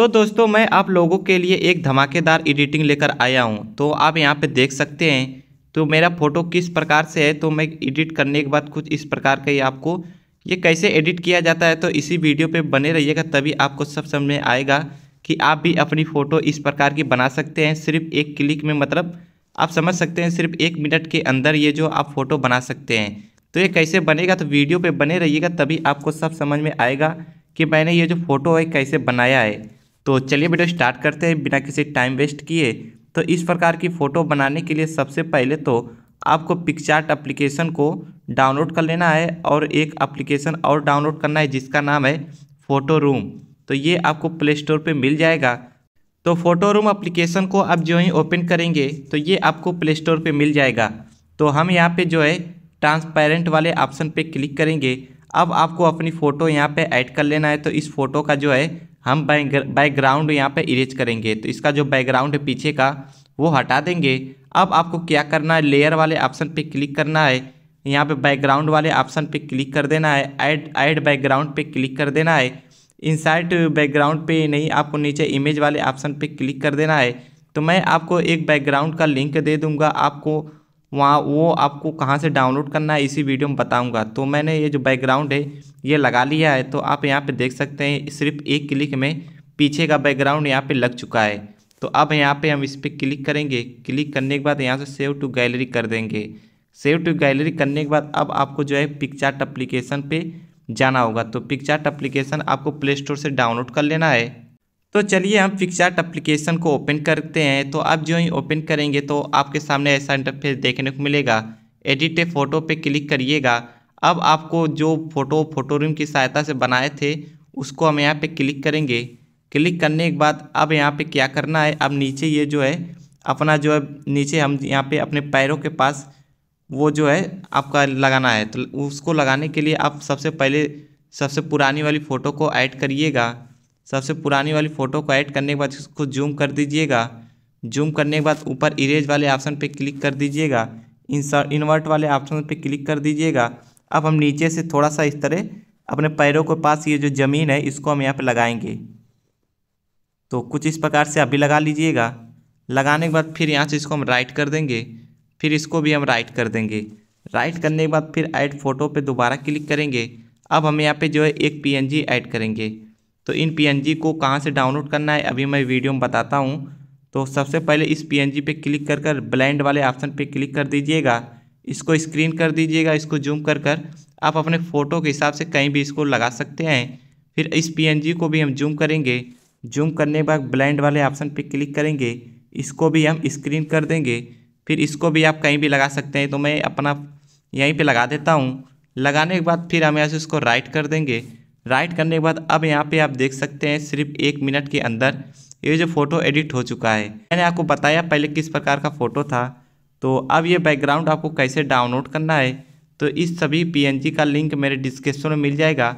तो दोस्तों मैं आप लोगों के लिए एक धमाकेदार एडिटिंग लेकर आया हूँ तो आप यहाँ पे देख सकते हैं तो मेरा फ़ोटो किस प्रकार से है तो मैं एडिट करने के बाद कुछ इस प्रकार का ही आपको ये कैसे एडिट किया जाता है तो इसी वीडियो पे बने रहिएगा तभी आपको सब समझ में आएगा कि आप भी अपनी फ़ोटो इस प्रकार की बना सकते हैं सिर्फ एक क्लिक में मतलब आप समझ सकते हैं सिर्फ एक मिनट के अंदर ये जो आप फ़ोटो बना सकते हैं तो ये कैसे बनेगा तो वीडियो पर बने रहिएगा तभी आपको सब समझ में आएगा कि मैंने ये जो फ़ोटो है कैसे बनाया है तो चलिए वीडियो स्टार्ट करते हैं बिना किसी टाइम वेस्ट किए तो इस प्रकार की फ़ोटो बनाने के लिए सबसे पहले तो आपको पिक्चार्ट एप्लीकेशन को डाउनलोड कर लेना है और एक एप्लीकेशन और डाउनलोड करना है जिसका नाम है फ़ोटो रूम तो ये आपको प्ले स्टोर पर मिल जाएगा तो फ़ोटो रूम एप्लीकेशन को आप जो ही ओपन करेंगे तो ये आपको प्ले स्टोर पर मिल जाएगा तो हम यहाँ पर जो है ट्रांसपेरेंट वाले ऑप्शन पर क्लिक करेंगे अब आपको अपनी फ़ोटो यहाँ पे ऐड कर लेना है तो इस फ़ोटो का जो है हम बैकग्राउंड यहाँ पे इरेज करेंगे तो इसका जो बैकग्राउंड है पीछे का वो हटा देंगे अब आपको क्या करना है लेयर वाले ऑप्शन पे क्लिक करना है यहाँ पे बैकग्राउंड वाले ऑप्शन पे क्लिक कर देना है ऐड ऐड बैकग्राउंड पे क्लिक कर देना है इनसाइड बैकग्राउंड पे नहीं आपको नीचे इमेज वाले ऑप्शन पे क्लिक कर देना है तो मैं आपको एक बैकग्राउंड का लिंक दे दूँगा आपको वहाँ वो आपको कहाँ से डाउनलोड करना है इसी वीडियो में बताऊँगा तो मैंने ये जो बैकग्राउंड है ये लगा लिया है तो आप यहाँ पर देख सकते हैं सिर्फ एक क्लिक में पीछे का बैकग्राउंड यहाँ पर लग चुका है तो अब यहाँ पे हम इस पर क्लिक करेंगे क्लिक करने के बाद यहाँ से सेव टू गैलरी कर देंगे सेव टू गैलरी करने के बाद अब आपको जो है पिक्चार्ट अप्लीकेशन पर जाना होगा तो पिक्चार्ट अप्लीकेशन आपको प्ले स्टोर से डाउनलोड कर लेना है तो चलिए हम फिक्सार्ट एप्लीकेशन को ओपन करते हैं तो आप जो ही ओपन करेंगे तो आपके सामने ऐसा इंटरफेस देखने को मिलेगा एडिट ए फ़ोटो पे क्लिक करिएगा अब आपको जो फ़ोटो फ़ोटो रूम की सहायता से बनाए थे उसको हम यहाँ पे क्लिक करेंगे क्लिक करने के बाद अब यहाँ पे क्या करना है अब नीचे ये जो है अपना जो है नीचे हम यहाँ पे अपने पैरों के पास वो जो है आपका लगाना है तो उसको लगाने के लिए आप सबसे पहले सबसे पुरानी वाली फ़ोटो को ऐड करिएगा सबसे पुरानी वाली फ़ोटो को ऐड करने के बाद इसको जूम कर दीजिएगा जूम करने के बाद ऊपर इरेज वाले ऑप्शन पे क्लिक कर दीजिएगा इन्वर्ट वाले ऑप्शन पे क्लिक कर दीजिएगा अब हम नीचे से थोड़ा सा इस तरह अपने पैरों के पास ये जो ज़मीन है इसको हम यहाँ पर लगाएंगे तो कुछ इस प्रकार से अभी लगा लीजिएगा लगाने के बाद फिर यहाँ से इसको हम राइट कर देंगे फिर इसको भी हम राइट कर देंगे राइट करने के बाद फिर ऐड फ़ोटो पे दोबारा क्लिक करेंगे अब हम यहाँ पे जो है एक पीएनजी ऐड करेंगे तो इन पी को कहाँ से डाउनलोड करना है अभी मैं वीडियो में बताता हूँ तो सबसे पहले इस पी पे क्लिक कर कर ब्लाइंड वाले ऑप्शन पे क्लिक कर दीजिएगा इसको स्क्रीन कर दीजिएगा इसको जूम कर कर आप अपने फ़ोटो के हिसाब से कहीं भी इसको लगा सकते हैं फिर इस पी को भी हम जूम करेंगे जूम करने के बाद ब्लाइंड वाले ऑप्शन पर क्लिक करेंगे इसको भी हम स्क्रीन कर देंगे फिर इसको भी आप कहीं भी लगा सकते हैं तो मैं अपना यहीं पे लगा देता हूँ लगाने के बाद फिर हम यहाँ से इसको राइट कर देंगे राइट करने के बाद अब यहाँ पे आप देख सकते हैं सिर्फ एक मिनट के अंदर ये जो फ़ोटो एडिट हो चुका है मैंने आपको बताया पहले किस प्रकार का फ़ोटो था तो अब ये बैकग्राउंड आपको कैसे डाउनलोड करना है तो इस सभी पी का लिंक मेरे डिस्क्रिप्शन में मिल जाएगा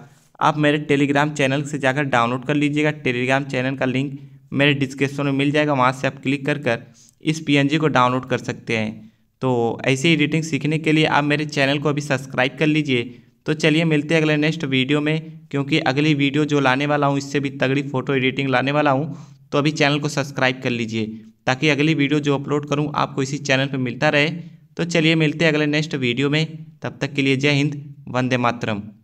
आप मेरे टेलीग्राम चैनल से जाकर डाउनलोड कर लीजिएगा टेलीग्राम चैनल का लिंक मेरे डिस्क्रिप्शन में मिल जाएगा वहाँ से आप क्लिक कर कर इस पी को डाउनलोड कर सकते हैं तो ऐसे एडिटिंग सीखने के लिए आप मेरे चैनल को अभी सब्सक्राइब कर लीजिए तो चलिए मिलते हैं अगले नेक्स्ट वीडियो में क्योंकि अगली वीडियो जो लाने वाला हूँ इससे भी तगड़ी फ़ोटो एडिटिंग लाने वाला हूँ तो अभी चैनल को सब्सक्राइब कर लीजिए ताकि अगली वीडियो जो अपलोड करूँ आपको इसी चैनल पर मिलता रहे तो चलिए मिलते हैं अगले नेक्स्ट वीडियो में तब तक के लिए जय हिंद वंदे मातरम